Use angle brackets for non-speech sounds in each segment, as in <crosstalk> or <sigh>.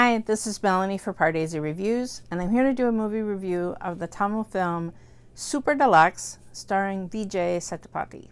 Hi, this is Melanie for Pardaisy Reviews, and I'm here to do a movie review of the Tamil film Super Deluxe, starring Vijay Sethupathi.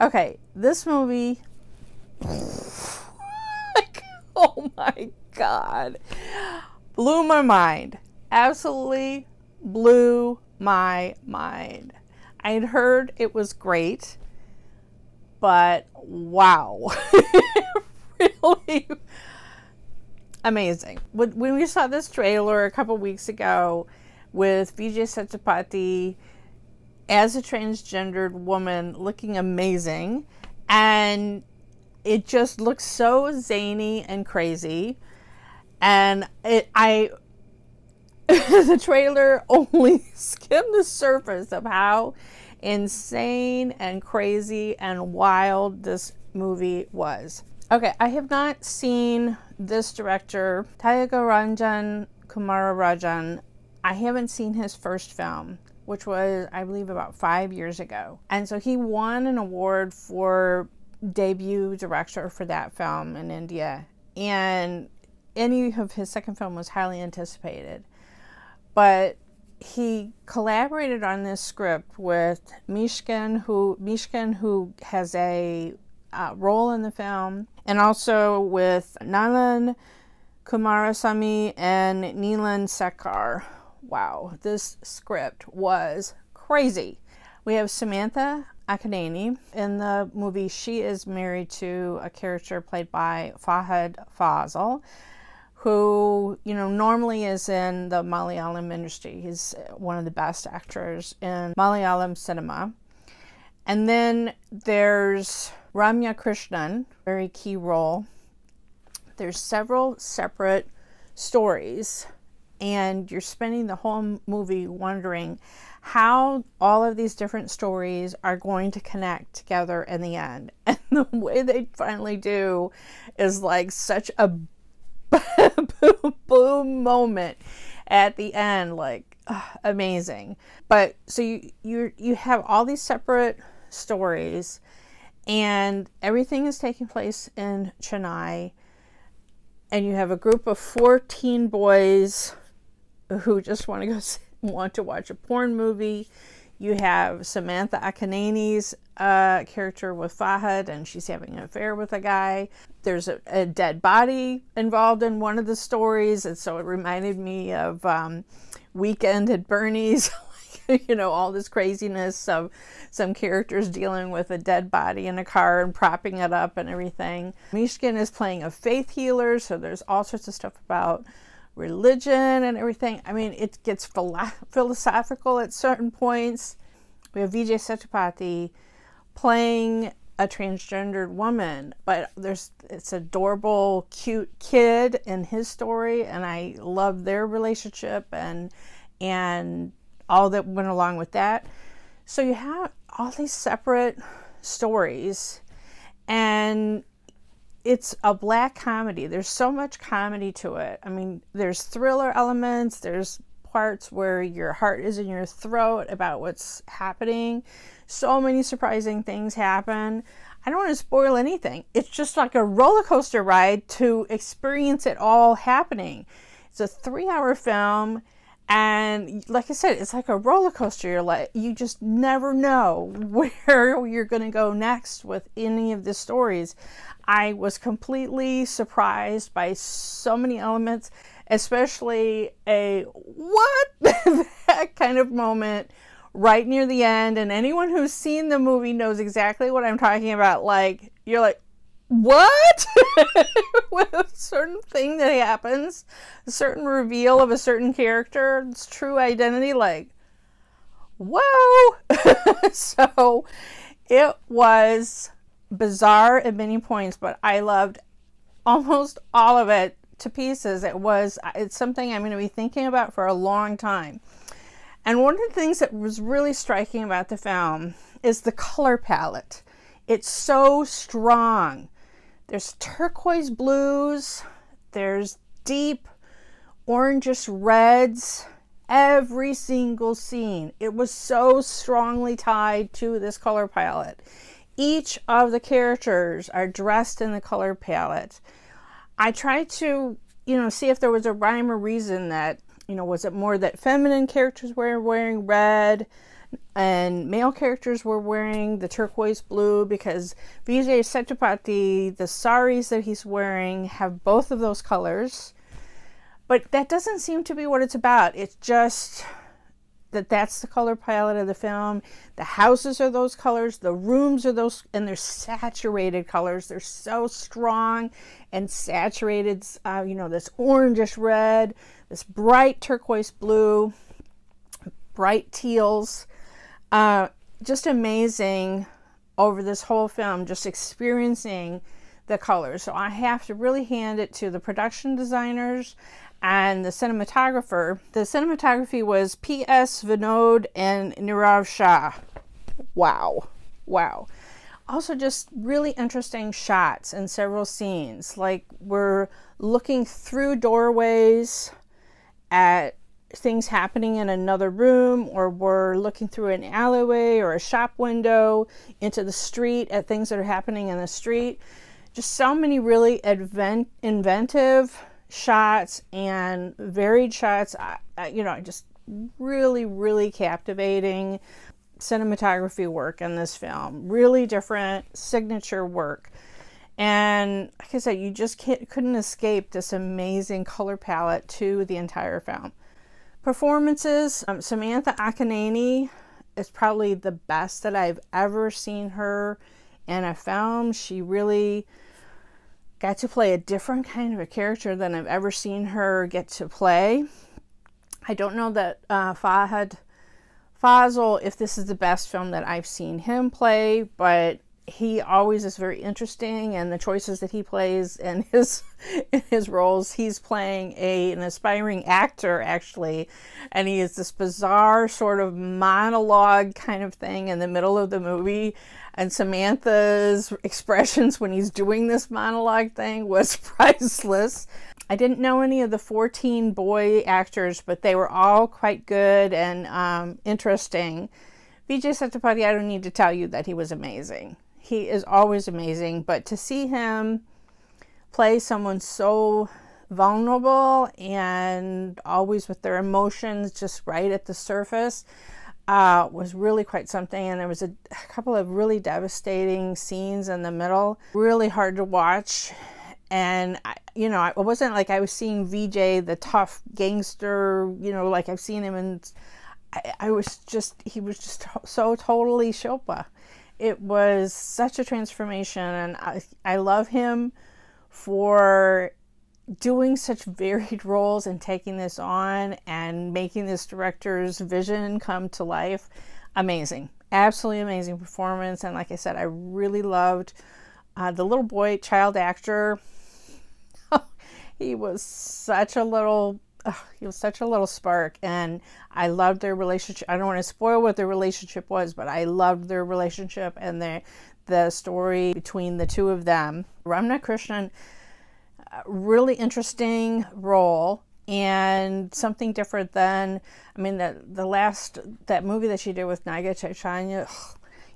Okay, this movie. <laughs> oh my god. Blew my mind. Absolutely blew my mind. I had heard it was great but wow. <laughs> really amazing. When we saw this trailer a couple weeks ago with Vijay Setchapati as a transgendered woman looking amazing, and it just looks so zany and crazy. And it, I <laughs> the trailer only <laughs> skimmed the surface of how insane and crazy and wild this movie was. Okay, I have not seen this director, Taika Ranjan Kumara Rajan. I haven't seen his first film, which was, I believe, about five years ago. And so he won an award for debut director for that film in India. And any of his second film was highly anticipated. But he collaborated on this script with Mishkin, who Mishkin, who has a uh, role in the film, and also with Nalan Kumarasamy and Neelan Sekar. Wow, this script was crazy. We have Samantha Akadani in the movie. She is married to a character played by Fahad Fazal who you know normally is in the Malayalam industry. He's one of the best actors in Malayalam cinema. And then there's Ramya Krishnan, very key role. There's several separate stories, and you're spending the whole movie wondering how all of these different stories are going to connect together in the end. <laughs> And the way they finally do is like such a boom, <laughs> boom moment at the end. Like, ugh, amazing. But so you, you, you have all these separate stories and everything is taking place in Chennai. And you have a group of 14 boys who just want to go <laughs> want to watch a porn movie you have Samantha Akinani's uh, character with Fahad, and she's having an affair with a guy. There's a, a, dead body involved in one of the stories, and so it reminded me of um, Weekend at Bernie's. <laughs> you know, all this craziness of some characters dealing with a dead body in a car and propping it up and everything. Mishkin is playing a faith healer, so there's all sorts of stuff about religion and everything. I mean, it gets philo <laughs> philosophical at certain points. We have Vijay Setchapati playing a transgendered woman, but there's it's adorable, cute kid in his story, and I love their relationship and and all that went along with that. So you have all these separate stories, and it's a black comedy. There's so much comedy to it. I mean, there's thriller elements, there's parts where your heart is in your throat about what's happening. So many surprising things happen. I don't want to spoil anything. It's just like a roller coaster ride to experience it all happening. It's a three hour film and like I said, it's like a roller coaster. You're like, you just never know <laughs> where you're going to go next with any of the stories. I was completely surprised by so many elements, especially a what <laughs> that kind of moment right near the end. And anyone who's seen the movie knows exactly what I'm talking about. Like, you're like, what <laughs> with a certain thing that happens a certain reveal of a certain character it's true identity like whoa <laughs> so it was bizarre at many points but i loved almost all of it to pieces it was it's something i'm going to be thinking about for a long time and one of the things that was really striking about the film is the color palette it's so strong there's turquoise blues, there's deep orangish reds, every single scene. It was so strongly tied to this color palette. Each of the characters are dressed in the color palette. I tried to, you know, see if there was a rhyme or reason that, you know, was it more that feminine characters were wearing red? and male characters were wearing the turquoise blue because Vijay Sethupathi, the saris that he's wearing have both of those colors. But that doesn't seem to be what it's about. It's just that that's the color palette of the film. The houses are those colors, the rooms are those, and they're saturated colors. They're so strong and saturated, uh, you know, this orangish red, this bright turquoise blue, bright teals. Uh, just amazing over this whole film, just experiencing the colors. So I have to really hand it to the production designers and the cinematographer. The cinematography was P.S. Vinod and Nirav Shah. Wow. Wow. Also, just really interesting shots in several scenes. Like, we're looking through doorways at things happening in another room or we're looking through an alleyway or a shop window into the street at things that are happening in the street. Just so many really inventive shots and varied shots. I, I, you know, just really, really captivating cinematography work in this film. Really different signature work. And like I said, you just couldn't escape this amazing color palette to the entire film. Performances, um, Samantha Akinani is probably the best that I've ever seen her and I found she really got to play a different kind of a character than I've ever seen her get to play. I don't know that uh, Fahad Fazl, if this is the best film that I've seen him play, but he always is very interesting and the choices that he plays and <laughs> his in his roles he's playing a an aspiring actor actually and he is this bizarre sort of monologue kind of thing in the middle of the movie and Samantha's <laughs> expressions when he's doing this monologue thing was <laughs> priceless I didn't know any of the 14 boy actors but they were all quite good and um, interesting Vijay Satapathy, I don't need to tell you that he was amazing. He is always amazing, but to see him play someone so vulnerable and always with their emotions just right at the surface uh, was really quite something. And there was a, a couple of really devastating scenes in the middle, really hard to watch. And, I, you know, it wasn't like I was seeing VJ, the tough gangster, you know, like I've seen him. And I, I was just, he was just so totally Shilpa it was such a transformation, and I, I love him for doing such <laughs> varied roles and taking this on and making this director's vision come to life. Amazing. Absolutely amazing performance. And like I said, I really loved uh, the little boy, child actor. <laughs> he was such a little oh, he was such a little spark and i loved their relationship i don't want to spoil what their relationship was but i loved their relationship and their the story between the two of them ramna krishnan uh, really interesting role and something different than i mean the, the last that movie that she did with naga chaitanya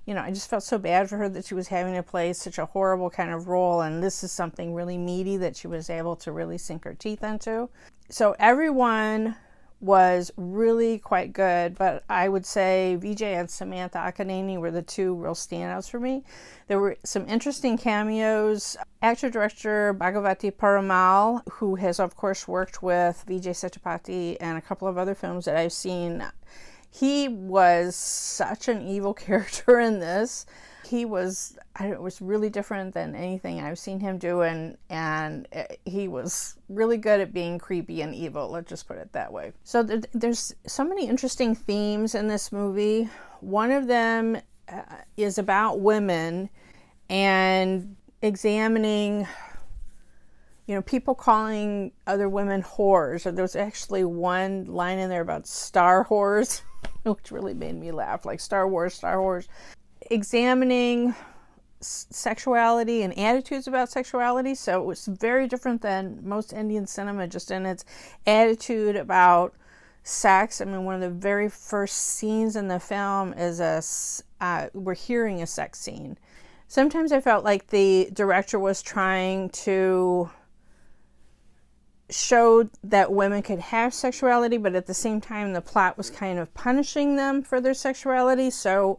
you know, I just felt so bad for her that she was having to play such a horrible kind of role. And this is something really meaty that she was able to really sink her teeth into so everyone was really quite good, but I would say VJ and Samantha Akineni were the two real standouts for me. There were some interesting cameos. Actor director Bhagavati Paramal, who has of course worked with Vijay Setchapati and a couple of other films that I've seen, he was such an evil <laughs> character in this he was I it was really different than anything I've seen him do, and and eh, he was really good at being creepy and evil. Let's just put it that way. So th- there's so many interesting themes in this movie. One of them uh, is about women and examining. You know, people calling other women whores, or there was actually one line in there about star whores. <laughs> which really made me laugh. Like Star Wars, Star Wars examining sexuality and attitudes about sexuality. So it was very different than most Indian cinema, just in its attitude about sex. I mean, one of the very first scenes in the film is a uh, we're hearing a sex scene. Sometimes I felt like the director was trying to show that women could have sexuality, but at the same time, the plot was kind of punishing them for their sexuality. So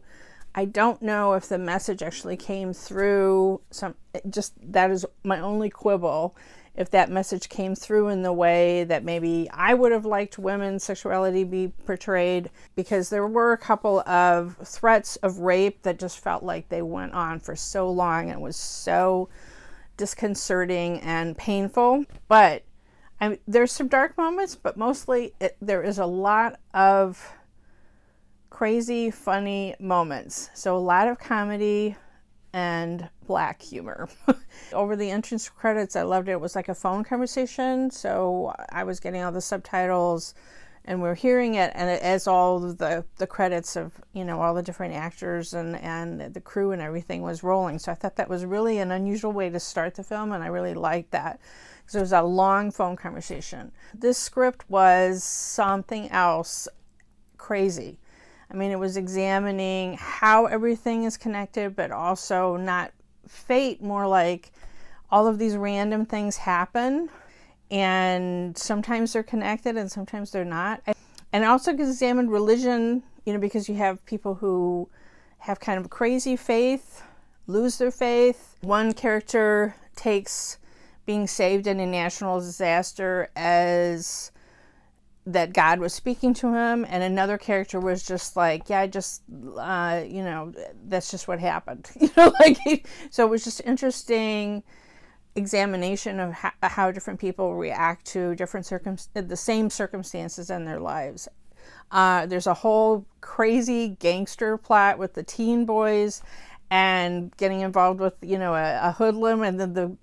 I don't know if the message actually came through. Some just that is my only quibble. If that message came through in the way that maybe I would have liked women's sexuality be portrayed, because there were a couple of threats of rape that just felt like they went on for so long and was so disconcerting and painful. But I, there's some dark moments, but mostly it, there is a lot of crazy, funny moments. So a lot of comedy and black humor. <laughs> Over the entrance credits, I loved it. It was like a phone conversation. So I was getting all the subtitles and we are hearing it and as all the the credits of you know all the different actors and and the crew and everything was rolling so i thought that was really an unusual way to start the film and i really liked that because it was a long phone conversation this script was something else crazy I mean, it was examining how everything is connected, but also not fate, more like all of these random things happen, and sometimes they're connected and sometimes they're not. And also examined religion, you know, because you have people who have kind of crazy faith, lose their faith. One character takes being saved in a national disaster as that God was speaking to him, and another character was just like, "Yeah, just uh, you know, that's just what happened." <laughs> You know, like he, so it was just interesting examination of how, how different people react to different circum the same circumstances in their lives. Uh, there's a whole crazy gangster plot with the teen boys and getting involved with you know a, a hoodlum and then the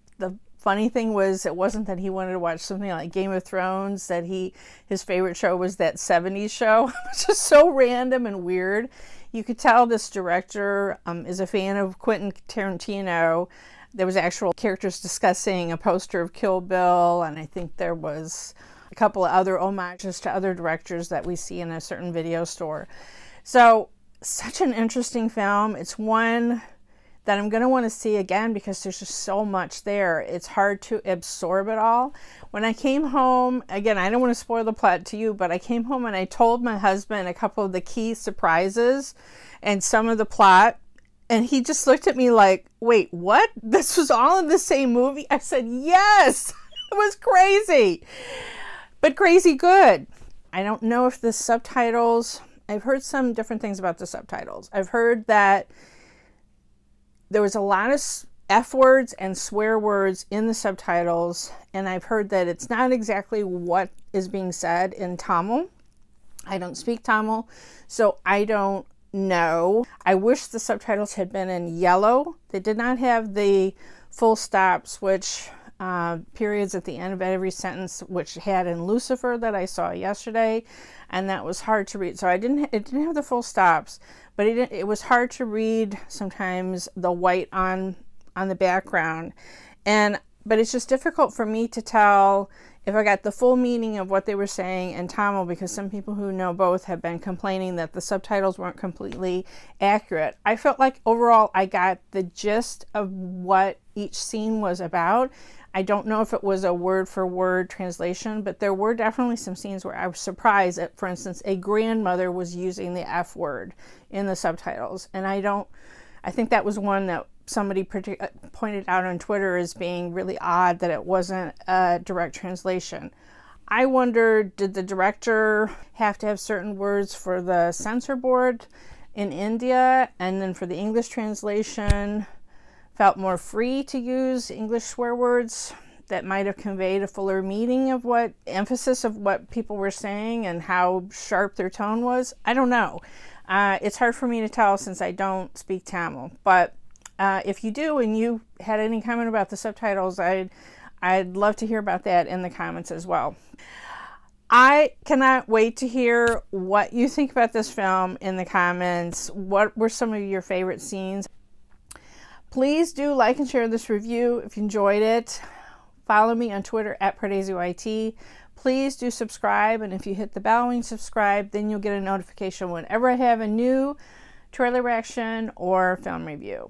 funny thing was it wasn't that he wanted to watch something like Game of Thrones that he his favorite show was that 70s show was <laughs> just so random and weird you could tell this director um, is a fan of Quentin Tarantino there was actual characters discussing a poster of Kill Bill and I think there was a couple of other homages to other directors that we see in a certain video store so such an interesting film it's one that I'm going to want to see again because there's just so much there. It's hard to absorb it all. When I came home, again, I don't want to spoil the plot to you, but I came home and I told my husband a couple of the key surprises and some of the plot. And he just looked at me like, wait, what? <laughs> This was all in the same movie? I said, yes, <laughs> it was crazy, but crazy good. I don't know if the subtitles, I've heard some different things about the subtitles. I've heard that there was a lot of F words and swear words in the subtitles, and I've heard that it's not exactly what is being said in Tamil. I don't speak Tamil, so I don't know. I wish the subtitles had been in yellow. They did not have the full stops, which uh, periods at the end of every sentence, which had in Lucifer that I saw yesterday, and that was hard to read. So I didn't, it didn't have the full stops, but it, it was hard to read sometimes the white on on the background, and but it's just difficult for me to tell if I got the full meaning of what they were saying in Tamil, because some people who know both have been complaining that the subtitles weren't completely accurate. I felt like overall I got the gist of what each scene was about, I don't know if it was a word for word translation, but there were definitely some scenes where I was surprised at, for instance, a grandmother was using the F word in the subtitles. And I don't, I think that was one that somebody uh, pointed out on Twitter as being really odd that it wasn't a direct translation. I wonder did the director have to have certain words for the censor board in India and then for the English translation? felt more free to use English swear words that might have conveyed a fuller meaning of what emphasis of what people were saying and how sharp their tone was. I don't know. Uh, it's hard for me to tell since I don't speak Tamil. But uh, if you do and you had any comment about the subtitles, I'd I'd love to hear about that in the comments as well. I cannot wait to hear what you think about this film in the comments. What were some of your favorite scenes? Please do like and share this review if you enjoyed it. Follow me on Twitter at PredazoIT. Please do subscribe, and if you hit the bell and subscribe, then you'll get a notification whenever I have a new trailer reaction or film review.